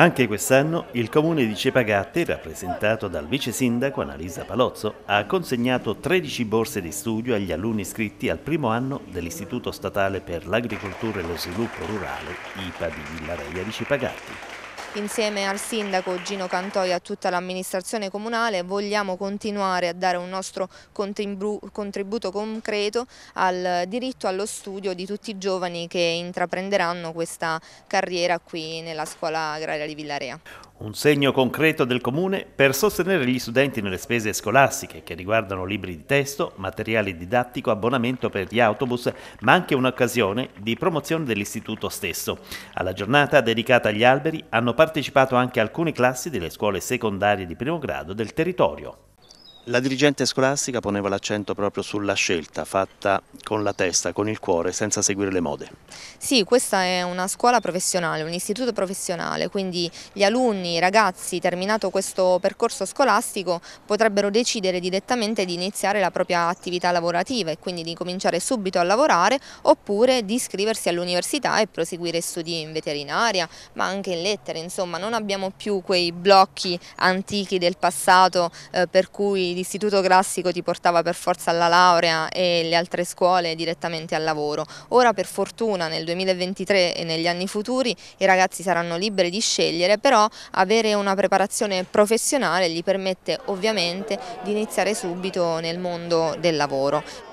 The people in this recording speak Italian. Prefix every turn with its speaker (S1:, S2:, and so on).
S1: Anche quest'anno il comune di Cepagatte, rappresentato dal vice sindaco Annalisa Palozzo, ha consegnato 13 borse di studio agli alunni iscritti al primo anno dell'Istituto Statale per l'Agricoltura e lo Sviluppo Rurale, IPA di Villareia di Cepagatte.
S2: Insieme al sindaco Gino Cantò e a tutta l'amministrazione comunale vogliamo continuare a dare un nostro contributo concreto al diritto allo studio di tutti i giovani che intraprenderanno questa carriera qui nella scuola agraria di Villarea.
S1: Un segno concreto del Comune per sostenere gli studenti nelle spese scolastiche che riguardano libri di testo, materiale didattico, abbonamento per gli autobus, ma anche un'occasione di promozione dell'istituto stesso. Alla giornata dedicata agli alberi hanno partecipato anche alcune classi delle scuole secondarie di primo grado del territorio. La dirigente scolastica poneva l'accento proprio sulla scelta fatta con la testa, con il cuore, senza seguire le mode.
S2: Sì, questa è una scuola professionale, un istituto professionale, quindi gli alunni, i ragazzi, terminato questo percorso scolastico, potrebbero decidere direttamente di iniziare la propria attività lavorativa e quindi di cominciare subito a lavorare oppure di iscriversi all'università e proseguire studi in veterinaria, ma anche in lettere, insomma non abbiamo più quei blocchi antichi del passato eh, per cui l'istituto classico ti portava per forza alla laurea e le altre scuole direttamente al lavoro. Ora per fortuna nel 2020 2023 e negli anni futuri i ragazzi saranno liberi di scegliere, però avere una preparazione professionale gli permette ovviamente di iniziare subito nel mondo del lavoro.